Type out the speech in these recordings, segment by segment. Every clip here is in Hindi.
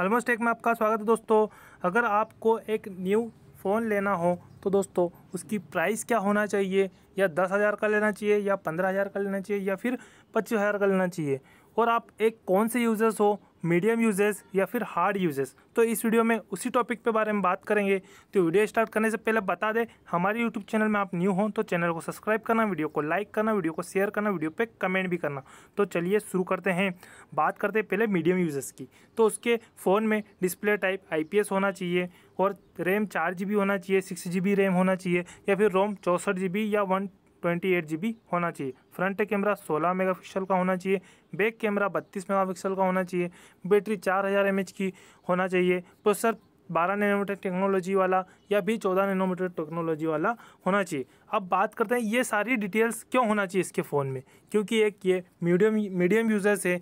ऑलमोस्ट टेक में आपका स्वागत है दोस्तों अगर आपको एक न्यू फ़ोन लेना हो तो दोस्तों उसकी प्राइस क्या होना चाहिए या दस हज़ार का लेना चाहिए या पंद्रह हज़ार का लेना चाहिए या फिर पच्चीस हज़ार का लेना चाहिए और आप एक कौन से यूज़र्स हो मीडियम यूजर्स या फिर हार्ड यूजर्स तो इस वीडियो में उसी टॉपिक के बारे में बात करेंगे तो वीडियो स्टार्ट करने से पहले बता दें हमारे यूट्यूब चैनल में आप न्यू हो तो चैनल को सब्सक्राइब करना वीडियो को लाइक करना वीडियो को शेयर करना वीडियो पे कमेंट भी करना तो चलिए शुरू करते हैं बात करते हैं पहले मीडियम यूजर्स की तो उसके फ़ोन में डिस्प्ले टाइप आई होना चाहिए और रैम चार जी होना चाहिए सिक्स जी रैम होना चाहिए या फिर रोम चौंसठ जी या one twenty eight G B होना चाहिए फ्रंट कैमरा सोलह मेगा पिक्सल का होना चाहिए बैक कैमरा बत्तीस मेगा पिक्सल का होना चाहिए बैटरी चार हज़ार एम एच की होना चाहिए प्रोसेसर बारह नैनोमीटर टेक्नोलॉजी वाला या भी चौदह नैनोमीटर टेक्नोलॉजी वाला होना चाहिए अब बात करते हैं ये सारी डिटेल्स क्यों होना चाहिए इसके फ़ोन में क्योंकि एक ये मीडियम मीडियम यूज़र्स है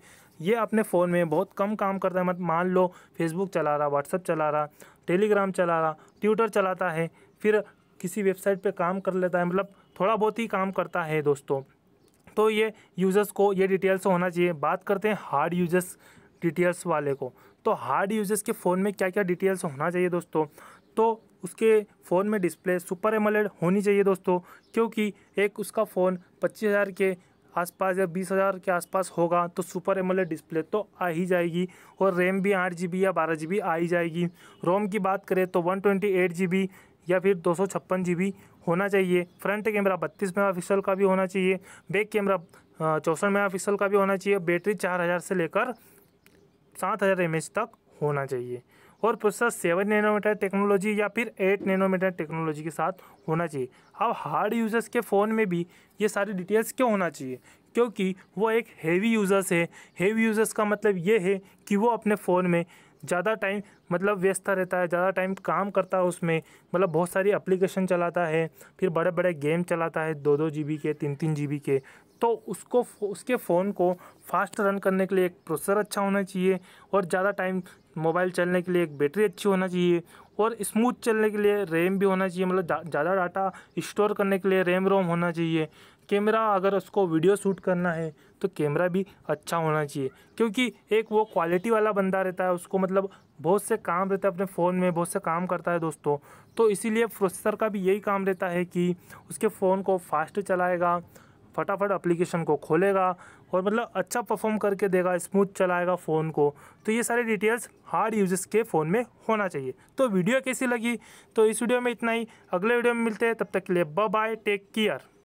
ये अपने फ़ोन में बहुत कम काम करता है मत मान लो फेसबुक चला रहा व्हाट्सअप चला रहा टेलीग्राम चला रहा ट्विटर चलाता है फिर किसी वेबसाइट पे काम कर लेता है मतलब थोड़ा बहुत ही काम करता है दोस्तों तो ये यूज़र्स को ये डिटेल्स होना चाहिए बात करते हैं हार्ड यूजर्स डिटेल्स वाले को तो हार्ड यूजर्स के फ़ोन में क्या क्या डिटेल्स होना चाहिए दोस्तों तो उसके फ़ोन में डिस्प्ले सुपर एमोलेड होनी चाहिए दोस्तों क्योंकि एक उसका फ़ोन पच्चीस हज़ार के आसपास या बीस हज़ार के आसपास होगा तो सुपर एमोलेड डिस्प्ले तो आ ही जाएगी और रैम भी आठ जी या बारह जी आ ही जाएगी रोम की बात करें तो वन ट्वेंटी एट जी या फिर दो सौ होना चाहिए फ्रंट कैमरा बत्तीस मेगा का भी होना चाहिए बैक कैमरा चौसठ मेगा का भी होना चाहिए बैटरी चार हज़ार से लेकर सात हज़ार एम तक होना चाहिए और प्रोसेसर सेवन नैनोमीटर टेक्नोलॉजी या फिर एट नैनोमीटर टेक्नोलॉजी के साथ होना चाहिए अब हार्ड यूज़र्स के फ़ोन में भी ये सारी डिटेल्स क्यों होना चाहिए क्योंकि वो एक हेवी यूज़र्स है हेवी यूज़र्स का मतलब ये है कि वो अपने फ़ोन में ज़्यादा टाइम मतलब व्यस्त रहता है ज़्यादा टाइम काम करता है उसमें मतलब बहुत सारी एप्लीकेशन चलाता है फिर बड़े बड़े गेम चलाता है दो दो जी के तीन तीन जी के तो उसको उसके फ़ोन को फास्ट रन करने के लिए एक प्रोसेसर अच्छा होना चाहिए और ज़्यादा टाइम मोबाइल चलने के लिए एक बैटरी अच्छी होना चाहिए और स्मूथ चलने के लिए रैम भी होना चाहिए मतलब ज़्यादा डाटा स्टोर करने के लिए रैम रोम होना चाहिए कैमरा अगर उसको वीडियो शूट करना है तो कैमरा भी अच्छा होना चाहिए क्योंकि एक वो क्वालिटी वाला बंदा रहता है उसको मतलब बहुत से काम रहता है अपने फ़ोन में बहुत से काम करता है दोस्तों तो इसीलिए प्रोसेसर का भी यही काम रहता है कि उसके फ़ोन को फास्ट चलाएगा फटाफट एप्लीकेशन को खोलेगा और मतलब अच्छा परफॉर्म करके देगा स्मूथ चलाएगा फ़ोन को तो ये सारे डिटेल्स हार्ड यूजर्स के फ़ोन में होना चाहिए तो वीडियो कैसी लगी तो इस वीडियो में इतना ही अगले वीडियो में मिलते हैं तब तक के लिए बाय टेक केयर